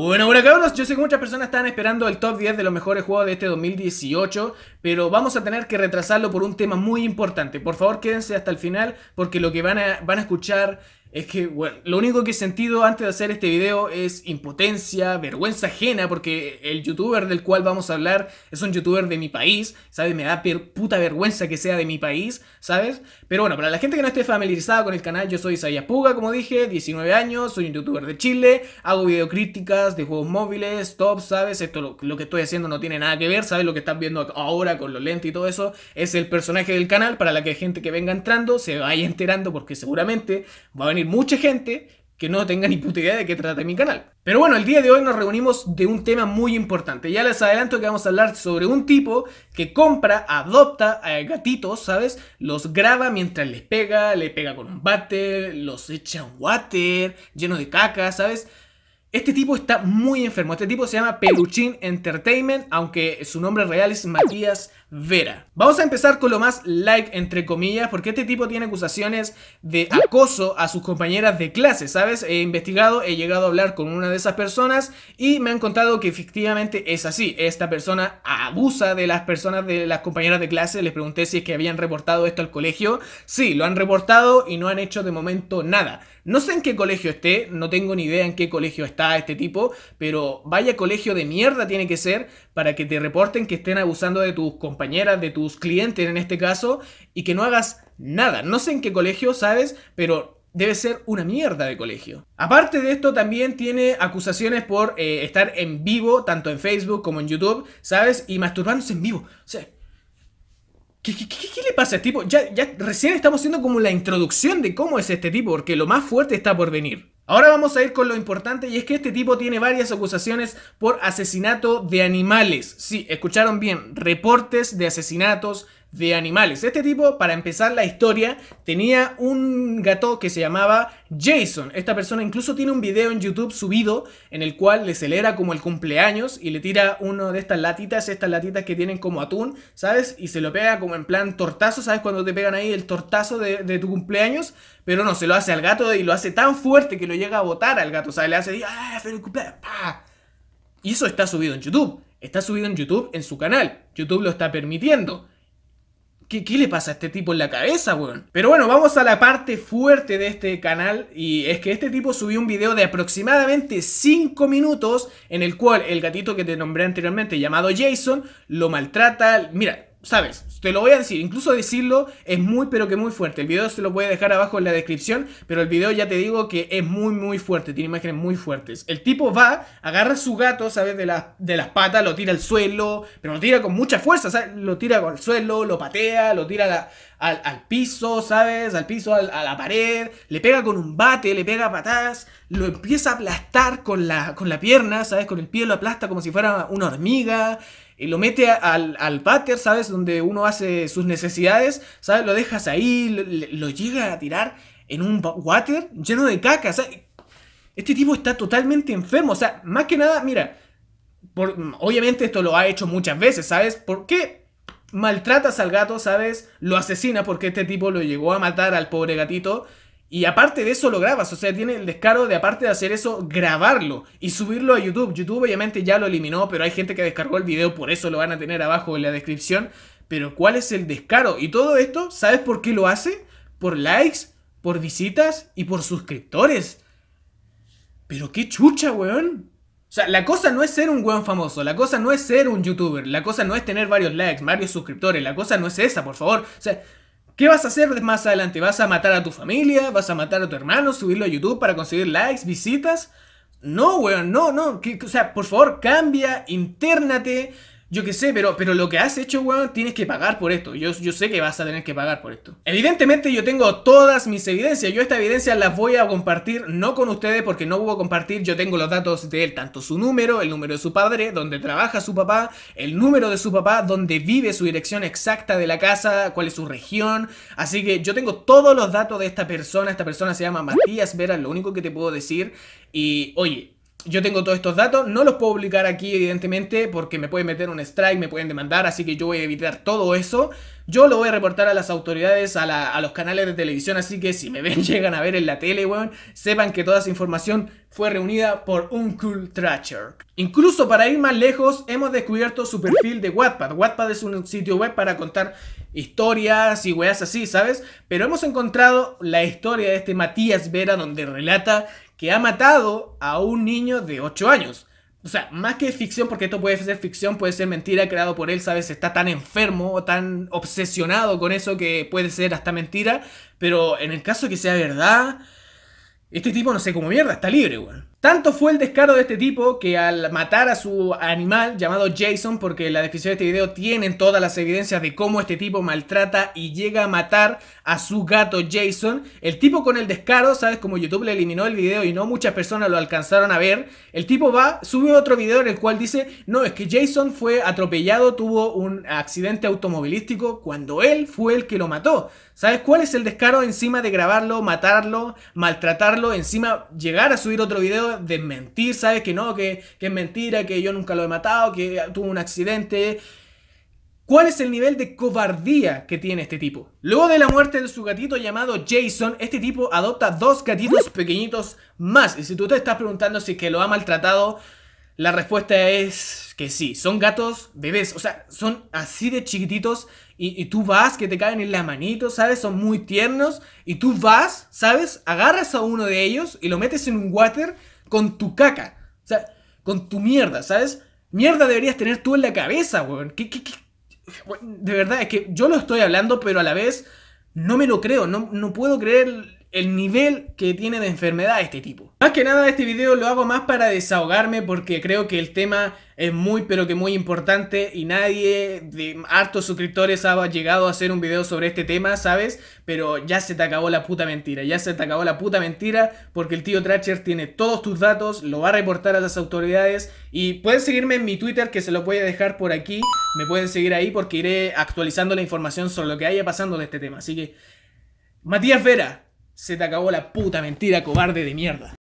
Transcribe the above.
Bueno, bueno, cabros, yo sé que muchas personas están esperando el top 10 de los mejores juegos de este 2018, pero vamos a tener que retrasarlo por un tema muy importante. Por favor, quédense hasta el final porque lo que van a, van a escuchar es que, bueno, lo único que he sentido antes de hacer este video es impotencia, vergüenza ajena, porque el youtuber del cual vamos a hablar es un youtuber de mi país, ¿sabes? Me da puta vergüenza que sea de mi país, ¿sabes? Pero bueno, para la gente que no esté familiarizada con el canal, yo soy Isaías Puga, como dije, 19 años, soy un youtuber de Chile, hago videocríticas de juegos móviles, top, ¿sabes? Esto lo, que estoy haciendo no tiene nada que ver, ¿sabes? Lo que están viendo ahora con los lentes y todo eso es el personaje del canal para la que gente que venga entrando se vaya enterando porque seguramente va a venir mucha gente que no tenga ni puta idea de qué trata mi canal. Pero bueno, el día de hoy nos reunimos de un tema muy importante. Ya les adelanto que vamos a hablar sobre un tipo que compra, adopta a eh, gatitos, ¿sabes? Los graba mientras les pega, le pega con un bate, los echa un water, lleno de caca, ¿sabes? Este tipo está muy enfermo. Este tipo se llama Peluchín Entertainment, aunque su nombre real es Matías Vera. Vamos a empezar con lo más like, entre comillas, porque este tipo tiene acusaciones de acoso a sus compañeras de clase, ¿sabes? He investigado, he llegado a hablar con una de esas personas y me han contado que efectivamente es así. Esta persona abusa de las personas de las compañeras de clase. Les pregunté si es que habían reportado esto al colegio. Sí, lo han reportado y no han hecho de momento nada. No sé en qué colegio esté, no tengo ni idea en qué colegio esté a este tipo, pero vaya colegio de mierda tiene que ser para que te reporten que estén abusando de tus compañeras, de tus clientes en este caso, y que no hagas nada. No sé en qué colegio, ¿sabes? Pero debe ser una mierda de colegio. Aparte de esto, también tiene acusaciones por eh, estar en vivo, tanto en Facebook como en YouTube, ¿sabes? Y masturbándose en vivo. O sea, ¿qué, le pasa a este tipo? Ya, ya recién estamos haciendo como la introducción de cómo es este tipo, porque lo más fuerte está por venir. Ahora vamos a ir con lo importante y es que este tipo tiene varias acusaciones por asesinato de animales. Sí, escucharon bien, reportes de asesinatos de animales. Este tipo, para empezar la historia, tenía un gato que se llamaba Jason. Esta persona incluso tiene un video en YouTube subido en el cual le celebra como el cumpleaños y le tira uno de estas latitas, estas latitas que tienen como atún, ¿sabes? Y se lo pega como en plan tortazo, ¿sabes? Cuando te pegan ahí el tortazo de, tu cumpleaños, pero no, se lo hace al gato y lo hace tan fuerte que lo llega a botar al gato, ¿sabes? Le hace, ¡ah, feliz cumpleaños! ¡Pah! Y eso está subido en YouTube. Está subido en YouTube en su canal. YouTube lo está permitiendo. ¿Qué, ¿Qué, le pasa a este tipo en la cabeza, weón? Pero bueno, vamos a la parte fuerte de este canal y es que este tipo subió un video de aproximadamente 5 minutos en el cual el gatito que te nombré anteriormente llamado Jason lo maltrata. Mira, sabes, te lo voy a decir, incluso decirlo es muy pero que muy fuerte. El video se lo voy a dejar abajo en la descripción, pero el video ya te digo que es muy muy fuerte, tiene imágenes muy fuertes. El tipo va, agarra a su gato, sabes, de, la, de las patas, lo tira al suelo, pero lo tira con mucha fuerza, ¿sabes? Lo tira al suelo, lo patea, lo tira al, piso, ¿sabes? Al piso, a la pared, le pega con un bate, le pega patadas, lo empieza a aplastar con la, con la pierna, ¿sabes? Con el pie lo aplasta como si fuera una hormiga y lo mete al, al váter, ¿sabes? Donde uno hace sus necesidades, ¿sabes? Lo dejas ahí, lo, llega a tirar en un water lleno de caca, Este tipo está totalmente enfermo, o sea, más que nada, mira, obviamente esto lo ha hecho muchas veces, ¿sabes? ¿Por qué? maltratas al gato, ¿sabes? Lo asesina porque este tipo lo llegó a matar al pobre gatito y aparte de eso lo grabas, o sea, tiene el descaro de aparte de hacer eso, grabarlo y subirlo a YouTube. YouTube obviamente ya lo eliminó, pero hay gente que descargó el video, por eso lo van a tener abajo en la descripción. Pero ¿cuál es el descaro? Y todo esto, ¿sabes por qué lo hace? Por likes, por visitas y por suscriptores. Pero qué chucha, weón. O sea, la cosa no es ser un weón famoso, la cosa no es ser un youtuber, la cosa no es tener varios likes, varios suscriptores, la cosa no es esa, por favor. O sea, ¿Qué vas a hacer más adelante? ¿Vas a matar a tu familia? ¿Vas a matar a tu hermano? ¿Subirlo a YouTube para conseguir likes, visitas? No, weón, no, no. o sea, por favor, cambia, internate, yo qué sé, pero, pero lo que has hecho, weón, tienes que pagar por esto. Yo, yo sé que vas a tener que pagar por esto. Evidentemente yo tengo todas mis evidencias. Yo esta evidencia las voy a compartir, no con ustedes, porque no a compartir. Yo tengo los datos de él, tanto su número, el número de su padre, donde trabaja su papá, el número de su papá, donde vive su dirección exacta de la casa, cuál es su región. Así que yo tengo todos los datos de esta persona. Esta persona se llama Matías Vera, lo único que te puedo decir. Y oye, yo tengo todos estos datos, no los puedo publicar aquí evidentemente porque me pueden meter un strike, me pueden demandar, así que yo voy a evitar todo eso. Yo lo voy a reportar a las autoridades, a, los canales de televisión, así que si me ven, llegan a ver en la tele, weón, sepan que toda esa información fue reunida por un cool tracker Incluso para ir más lejos, hemos descubierto su perfil de Wattpad. Wattpad es un sitio web para contar historias y weas así, ¿sabes? Pero hemos encontrado la historia de este Matías Vera donde relata que ha matado a un niño de 8 años. O sea, más que ficción, porque esto puede ser ficción, puede ser mentira creado por él, ¿sabes? Está tan enfermo o tan obsesionado con eso que puede ser hasta mentira. Pero en el caso que sea verdad, este tipo no sé cómo mierda, está libre, weón. Tanto fue el descaro de este tipo que al matar a su animal llamado Jason, porque en la descripción de este video tienen todas las evidencias de cómo este tipo maltrata y llega a matar a su gato Jason, el tipo con el descaro, sabes como YouTube le eliminó el video y no muchas personas lo alcanzaron a ver, el tipo va, sube otro video en el cual dice, no, es que Jason fue atropellado, tuvo un accidente automovilístico cuando él fue el que lo mató. ¿Sabes cuál es el descaro encima de grabarlo, matarlo, maltratarlo, encima llegar a subir otro video? De mentir, ¿sabes? Que no, que, es mentira, que yo nunca lo he matado, que tuvo un accidente. ¿Cuál es el nivel de cobardía que tiene este tipo? Luego de la muerte de su gatito llamado Jason, este tipo adopta dos gatitos pequeñitos más. Y si tú te estás preguntando si es que lo ha maltratado, la respuesta es que sí. Son gatos bebés, o sea, son así de chiquititos y, y tú vas, que te caen en las manitos, ¿sabes? Son muy tiernos y tú vas, ¿sabes? Agarras a uno de ellos y lo metes en un water con tu caca. O sea, con tu mierda, ¿sabes? Mierda deberías tener tú en la cabeza, weón. De verdad, es que yo lo estoy hablando, pero a la vez no me lo creo. No, no puedo creer el nivel que tiene de enfermedad este tipo. Más que nada este video lo hago más para desahogarme porque creo que el tema es muy pero que muy importante y nadie de hartos suscriptores ha llegado a hacer un video sobre este tema, ¿sabes? Pero ya se te acabó la puta mentira, ya se te acabó la puta mentira porque el tío Tracher tiene todos tus datos, lo va a reportar a las autoridades y pueden seguirme en mi Twitter que se lo voy a dejar por aquí, me pueden seguir ahí porque iré actualizando la información sobre lo que haya pasando de este tema, así que... Matías Vera, se te acabó la puta mentira cobarde de mierda.